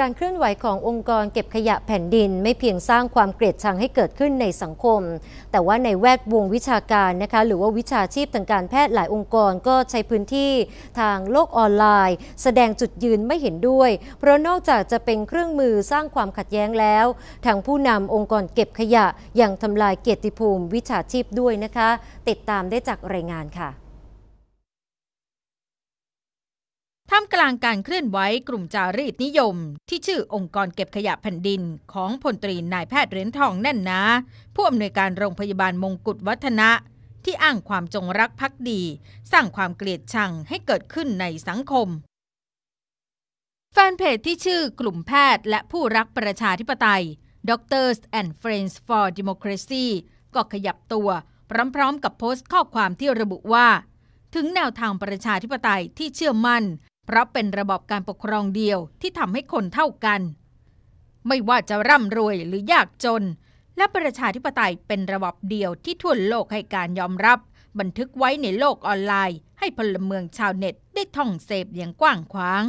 การเคลื่อนไหวขององค์กรเก็บขยะแผ่นดินไม่เพียงสร้างความเกลียดชังให้เกิดขึ้นในสังคม แต่ว่าในแวดวงวิชาการนะคะ หรือว่าวิชาชีพทางการแพทย์หลายองค์กรก็ใช้พื้นที่ทางโลกออนไลน์ แสดงจุดยืนไม่เห็นด้วย เพราะนอกจากจะเป็นเครื่องมือสร้างความขัดแย้งแล้ว ทางผู้นำองค์กรเก็บขยะยังทำลายเกียรติภูมิวิชาชีพด้วยนะคะ ติดตามได้จากรายงานค่ะามกลางการเคลื่อนไหวกลุ่มจารีตนิยม ที่ชื่อองค์กรเก็บขยะแผ่นดินของพลตรีนายแพทย์เหรียญทองแน่นนะ ผู้อำนวยการโรงพยาบาลมงกุฎวัฒนะ ที่อ้างความจงรักภักดีสร้างความเกลียดชังให้เกิดขึ้นในสังคม แฟนเพจที่ชื่อกลุ่มแพทย์และผู้รักประชาธิปไตย Doctors and Friends for Democracy ก็ขยับตัว พร้อมๆ กับโพสต์ข้อความที่ระบุว่า ถึงแนวทางประชาธิปไตยที่เชื่อมั่นเพราะเป็นระบบการปกครองเดียวที่ทำให้คนเท่ากัน ไม่ว่าจะร่ำรวยหรือยากจน และประชาธิปไตยเป็นระบบเดียวที่ทั่วโลกให้การยอมรับ บันทึกไว้ในโลกออนไลน์ให้พลเมืองชาวเน็ตได้ท่องเสพอย่างกว้างขวาง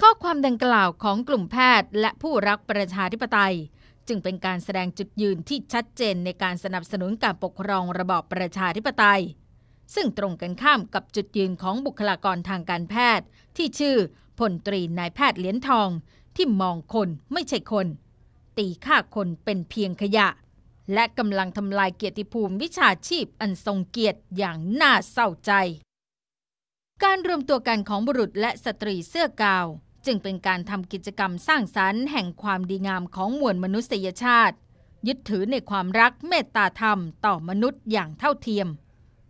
ข้อความดังกล่าวของกลุ่มแพทย์และผู้รักประชาธิปไตยจึงเป็นการแสดงจุดยืนที่ชัดเจนในการสนับสนุนการปกครองระบอบประชาธิปไตยซึ่งตรงกันข้ามกับจุดยืนของบุคลากรทางการแพทย์ ที่ชื่อพลตรีนายแพทย์เหรียญทอง ที่มองคนไม่ใช่คน ตีฆ่าคนเป็นเพียงขยะ และกำลังทำลายเกียรติภูมิวิชาชีพอันทรงเกียรติอย่างน่าเศร้าใจ การรวมตัวกันของบุรุษและสตรีเสื้อกาว จึงเป็นการทำกิจกรรมสร้างสรรค์แห่งความดีงามของมวลมนุษยชาติ ยึดถือในความรักเมตตาธรรมต่อมนุษย์อย่างเท่าเทียม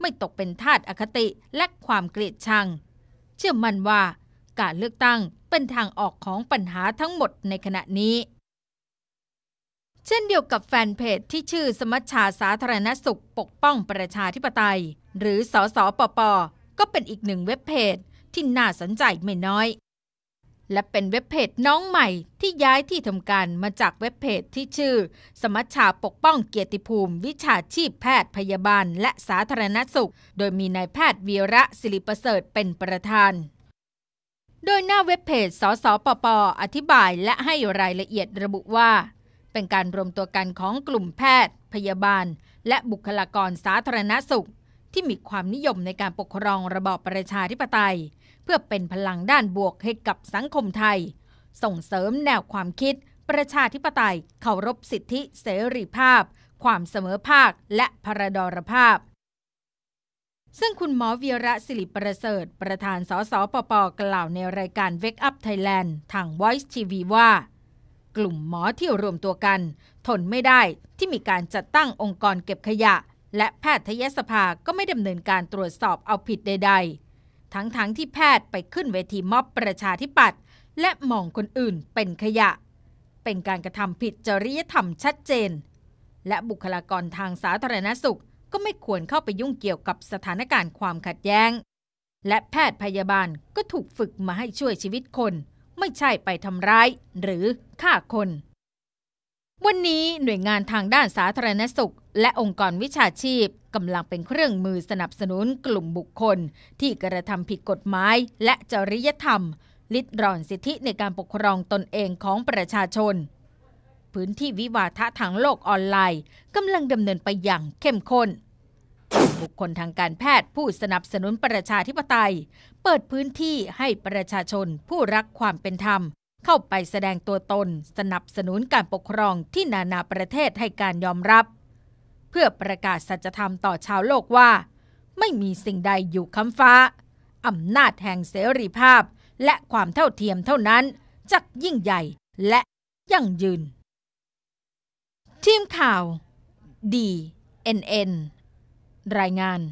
ไม่ตกเป็นทาสอคติและความเกลียดชัง เชื่อมั่นว่าการเลือกตั้งเป็นทางออกของปัญหาทั้งหมดในขณะนี้ เช่นเดียวกับแฟนเพจที่ชื่อสมัชชาสาธารณสุขปกป้องประชาธิปไตย หรือสสปปก็เป็นอีกหนึ่งเว็บเพจที่น่าสนใจไม่น้อยและเป็นเว็บเพจน้องใหม่ที่ย้ายที่ทำการมาจากเว็บเพจที่ชื่อ สมัชชาปกป้องเกียรติภูมิ วิชาชีพแพทย์พยาบาลและสาธารณสุข โดยมีนายแพทย์วีระศิริประเสริฐ เป็นประธาน โดยหน้าเว็บเพจสสปปอธิบายและให้รายละเอียดระบุว่า เป็นการรวมตัวกันของกลุ่มแพทย์ พยาบาล และบุคลากรสาธารณสุขที่มีความนิยมในการปกครองระบอบประชาธิปไตย เพื่อเป็นพลังด้านบวกให้กับสังคมไทย ส่งเสริมแนวความคิด ประชาธิปไตยเคารพสิทธิเสรีภาพ ความเสมอภาคและพระดรภาพ ซึ่งคุณหมอวีระสิริประเสริฐ ประธานสสปปกล่าวในรายการ Wake Up Thailand ทาง Voice TV ว่า กลุ่มหมอที่รวมตัวกันทนไม่ได้ที่มีการจัดตั้งองค์กรเก็บขยะและแพทยสภาก็ไม่ดำเนินการตรวจสอบเอาผิดใด ๆ ทั้งๆทที่แพทย์ไปขึ้นเวทีม็อบประชาธิปัตย์และมองคนอื่นเป็นขยะ เป็นการกระทำผิดจริยธรรมชัดเจน และบุคลากรทางสาธารณสุขก็ไม่ควรเข้าไปยุ่งเกี่ยวกับสถานการณ์ความขัดแย้ง และแพทย์พยาบาลก็ถูกฝึกมาให้ช่วยชีวิตคน ไม่ใช่ไปทำร้าย หรือฆ่าคนวันนี้หน่วยงานทางด้านสาธารณสุข และองค์กรวิชาชีพกำลังเป็นเครื่องมือสนับสนุนกลุ่มบุคคลที่กระทำผิดกฎหมายและจริยธรรม ลิดรอนสิทธิในการปกครองตนเองของประชาชน พื้นที่วิวาทะทางโลกออนไลน์ กำลังดำเนินไปอย่างเข้มข้น บุคคลทางการแพทย์ผู้สนับสนุนประชาธิปไตย เปิดพื้นที่ให้ประชาชนผู้รักความเป็นธรรมเข้าไปแสดงตัวตนสนับสนุนการปกครองที่นานาประเทศให้การยอมรับ เพื่อประกาศสัจธรรมต่อชาวโลกว่า ไม่มีสิ่งใดอยู่ค้ำฟ้า อำนาจแห่งเสรีภาพและความเท่าเทียมเท่านั้น จักยิ่งใหญ่และยั่งยืน ทีมข่าว DNN รายงาน